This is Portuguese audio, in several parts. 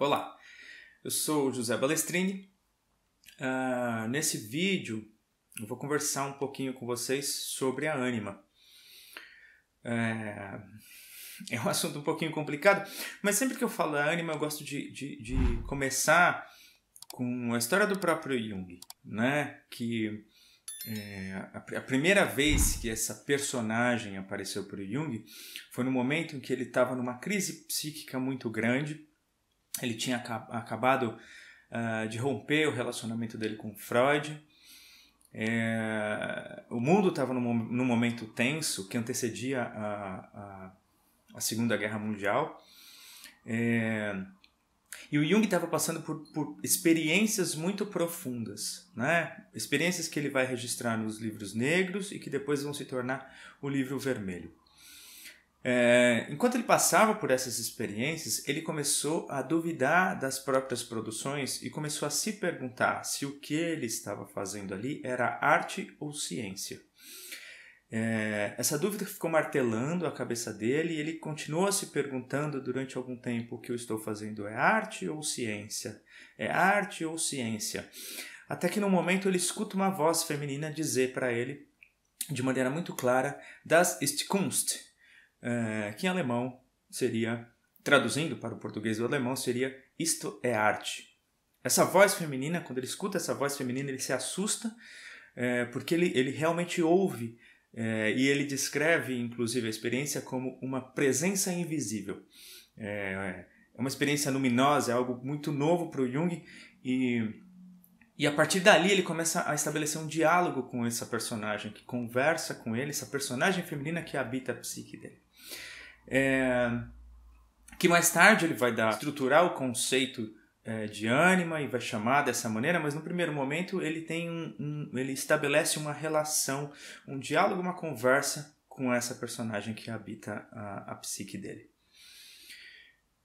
Olá, eu sou José Balestrini. Uh, nesse vídeo eu vou conversar um pouquinho com vocês sobre a ânima. É, é um assunto um pouquinho complicado, mas sempre que eu falo ânima eu gosto de, de, de começar com a história do próprio Jung, né? Que é, a, a, primeira vez que essa personagem apareceu para o Jung foi no momento em que ele estava numa crise psíquica muito grande ele tinha acabado uh, de romper o relacionamento dele com Freud. É, o mundo estava num, num, momento tenso que antecedia a, a, a Segunda Guerra Mundial. É, e o Jung estava passando por, por, experiências muito profundas, né? experiências que ele vai registrar nos livros negros e que depois vão se tornar o livro vermelho. É, enquanto ele passava por essas experiências, ele começou a duvidar das próprias produções e começou a se perguntar se o que ele estava fazendo ali era arte ou ciência. É, essa dúvida ficou martelando a cabeça dele e ele continuou se perguntando durante algum tempo: o que eu estou fazendo é arte ou ciência? É arte ou ciência? Até que no momento ele escuta uma voz feminina dizer para ele, de maneira muito clara, das ist Kunst, é, que em alemão seria, traduzindo para o português do alemão, seria Isto é arte. Essa voz feminina, quando ele escuta essa voz feminina, ele se assusta, é, porque ele, ele realmente ouve é, e ele descreve, inclusive, a experiência como uma presença invisível. É, é uma experiência luminosa, é algo muito novo para o Jung e, e a partir dali ele começa a estabelecer um diálogo com essa personagem que conversa com ele, essa personagem feminina que habita a psique dele. É, que mais tarde ele vai dar estruturar o conceito é, de ânima e vai chamar dessa maneira, mas no primeiro momento ele tem um, um, ele estabelece uma relação, um diálogo, uma conversa com essa personagem que habita a, a psique dele.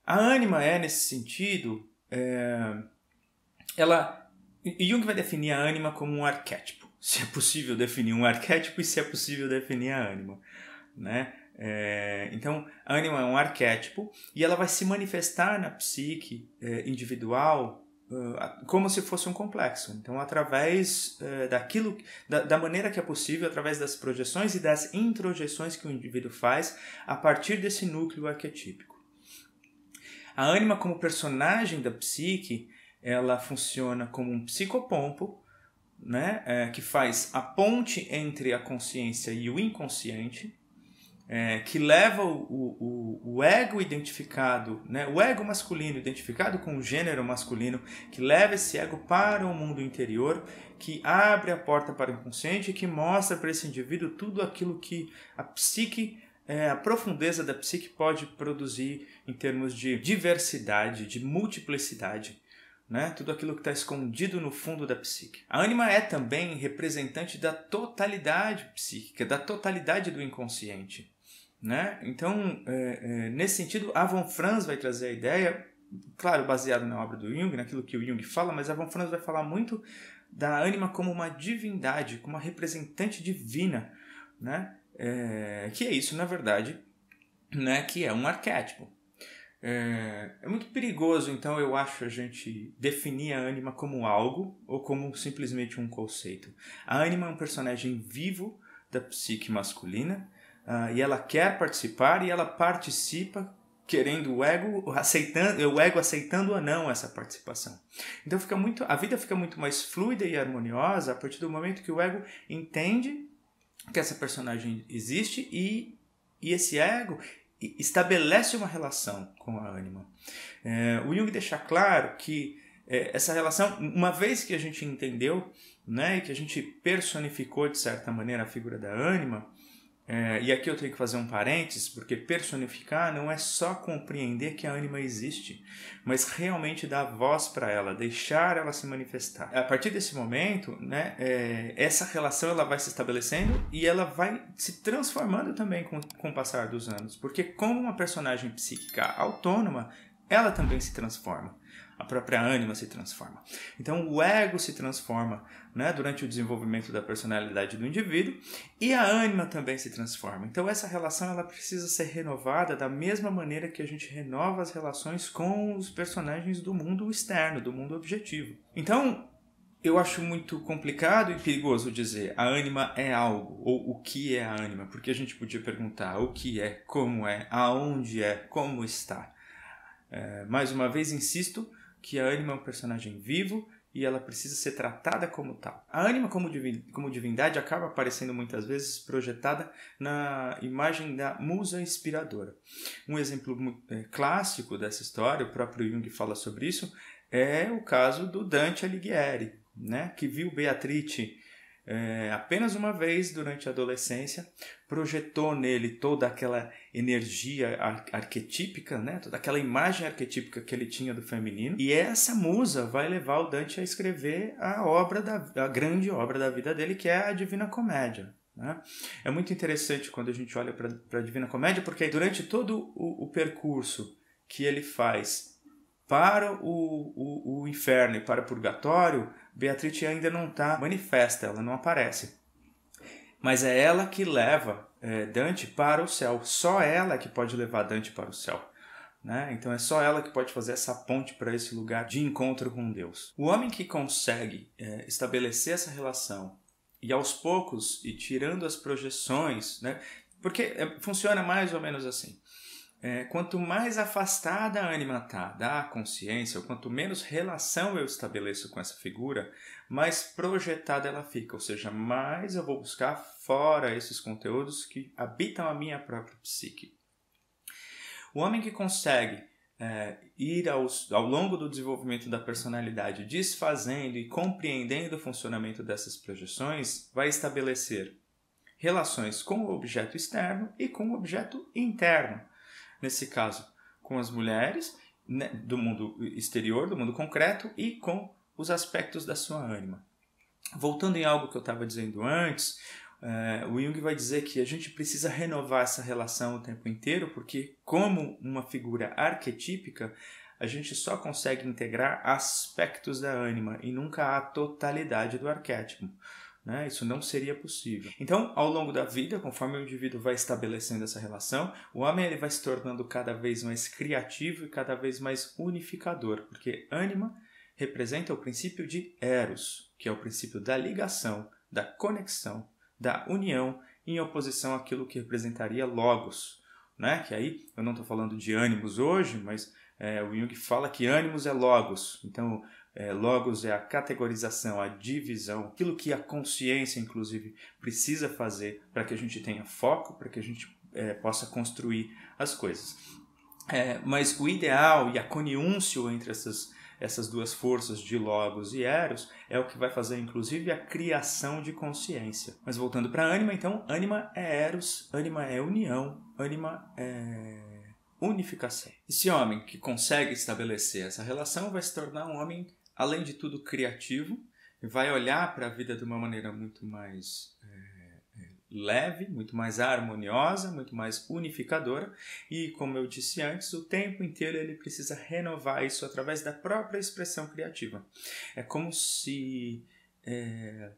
A ânima é nesse sentido, é, ela Jung vai definir a ânima como um arquétipo. Se é possível definir um arquétipo e se é possível definir a ânima, né? É, então, a ânima é um arquétipo e ela vai se manifestar na psique é, individual como se fosse um complexo. Então, através daquilo, da, da, maneira que é possível, através das projeções e das introjeções que o indivíduo faz a partir desse núcleo arquetípico. A ânima, como personagem da psique, ela funciona como um psicopompo, né, é, que faz a ponte entre a consciência e o inconsciente é, que leva o, o, o, ego identificado, né, o ego masculino identificado com o gênero masculino, que leva esse ego para o mundo interior, que abre a porta para o inconsciente e que mostra para esse indivíduo tudo aquilo que a psique, é, a profundeza da psique pode produzir em termos de diversidade, de multiplicidade. Né? Tudo aquilo que está escondido no fundo da psique. A ânima é também representante da totalidade psíquica, da totalidade do inconsciente. Né? Então, é, é, nesse sentido, a Von Franz vai trazer a ideia, claro, baseado na obra do Jung, naquilo que o Jung fala, mas a Von Franz vai falar muito da ânima como uma divindade, como uma representante divina, né? É, que é isso, na verdade, né? que é um arquétipo. É, é, muito perigoso, então, eu acho, a gente definir a ânima como algo ou como simplesmente um conceito. A ânima é um personagem vivo da psique masculina Uh, e ela quer participar e ela participa querendo o ego aceitando o ego aceitando ou não essa participação então fica muito a vida fica muito mais fluida e harmoniosa a partir do momento que o ego entende que essa personagem existe e, e esse ego estabelece uma relação com a ânima é, eh, o Jung deixa claro que é, essa relação uma vez que a gente entendeu né que a gente personificou de certa maneira a figura da ânima é, e aqui eu tenho que fazer um parênteses, porque personificar não é só compreender que a ânima existe, mas realmente dar voz para ela, deixar ela se manifestar. A partir desse momento, né, é, essa relação ela vai se estabelecendo e ela vai se transformando também com, com o passar dos anos, porque como uma personagem psíquica autônoma, ela também se transforma. A própria ânima se transforma. Então, o ego se transforma né, durante o desenvolvimento da personalidade do indivíduo e a ânima também se transforma. Então, essa relação ela precisa ser renovada da mesma maneira que a gente renova as relações com os personagens do mundo externo, do mundo objetivo. Então, eu acho muito complicado e perigoso dizer a ânima é algo ou o que é a ânima, porque a gente podia perguntar o que é, como é, aonde é, como está. É, mais uma vez, insisto que a Anima é um personagem vivo e ela precisa ser tratada como tal. A Anima, como, divindade, acaba aparecendo muitas vezes projetada na imagem da musa inspiradora. Um exemplo é, clássico dessa história, o próprio Jung fala sobre isso, é o caso do Dante Alighieri, né, que viu Beatrice é, apenas uma vez durante a adolescência, projetou nele toda aquela energia ar arquetípica, né? toda aquela imagem arquetípica que ele tinha do feminino, e essa musa vai levar o Dante a escrever a obra da a grande obra da vida dele, que é a Divina Comédia. Né? É muito interessante quando a gente olha para a Divina Comédia, porque durante todo o, o percurso que ele faz para o, o, o inferno e para o purgatório, Beatriz ainda não está manifesta, ela não aparece. Mas é ela que leva é, Dante para o céu. Só ela é que pode levar Dante para o céu. Né? Então é só ela que pode fazer essa ponte para esse lugar de encontro com Deus. O homem que consegue é, estabelecer essa relação e aos poucos e tirando as projeções, né? porque é, funciona mais ou menos assim é, quanto mais afastada a ânima está da consciência, ou quanto menos relação eu estabeleço com essa figura, mais projetada ela fica, ou seja, mais eu vou buscar fora esses conteúdos que habitam a minha própria psique. O homem que consegue é, ir aos, ao longo do desenvolvimento da personalidade desfazendo e compreendendo o funcionamento dessas projeções, vai estabelecer relações com o objeto externo e com o objeto interno nesse caso com as mulheres né, do mundo exterior, do mundo concreto e com os aspectos da sua ânima. Voltando em algo que eu estava dizendo antes, uh, o Jung vai dizer que a gente precisa renovar essa relação o tempo inteiro, porque, como uma figura arquetípica, a gente só consegue integrar aspectos da ânima e nunca a totalidade do arquétipo. Né? Isso não seria possível. Então, ao longo da vida, conforme o indivíduo vai estabelecendo essa relação, o homem ele vai se tornando cada vez mais criativo e cada vez mais unificador, porque ânima representa o princípio de Eros, que é o princípio da ligação, da conexão, da união, em oposição àquilo que representaria Logos. Né? Que aí eu não estou falando de ânimos hoje, mas é, o Jung fala que ânimos é Logos. Então, é, logos é a categorização, a divisão, aquilo que a consciência, inclusive, precisa fazer para que a gente tenha foco, para que a gente é, possa construir as coisas. É, mas o ideal e a coniúncio entre essas, essas duas forças de Logos e Eros é o que vai fazer, inclusive, a criação de consciência. Mas voltando para ânima, então, ânima é Eros, ânima é união, ânima é unificação. Esse homem que consegue estabelecer essa relação vai se tornar um homem além de tudo, criativo, vai olhar para a vida de uma maneira muito mais é, é, leve, muito mais harmoniosa, muito mais unificadora. E, como eu disse antes, o tempo inteiro ele precisa renovar isso através da própria expressão criativa. É como se é,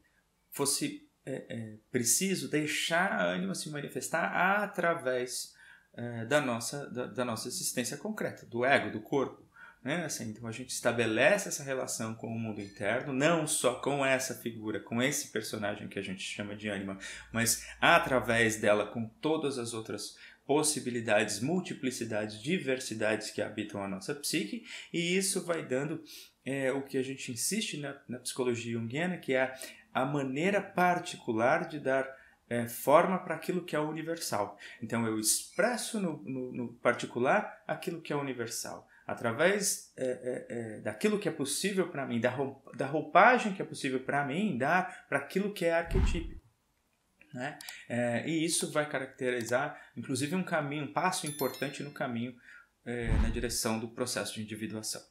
fosse é, é preciso deixar a ânima se manifestar através é, da, nossa, da, da nossa existência concreta, do ego, do corpo. Né? Assim, então a gente estabelece essa relação com o mundo interno, não só com essa figura, com esse personagem que a gente chama de ânima, mas através dela com todas as outras possibilidades, multiplicidades, diversidades que habitam a nossa psique, e isso vai dando é, o que a gente insiste na, na psicologia junguiana, que é a, maneira particular de dar é, forma para aquilo que é universal. Então eu expresso no, no, no particular aquilo que é universal através é, é, é, daquilo que é possível para mim, da roupagem que é possível para mim, dar para aquilo que é arquetípico. Né? Eh, e isso vai caracterizar, inclusive, um caminho, um passo importante no caminho eh, na direção do processo de individuação.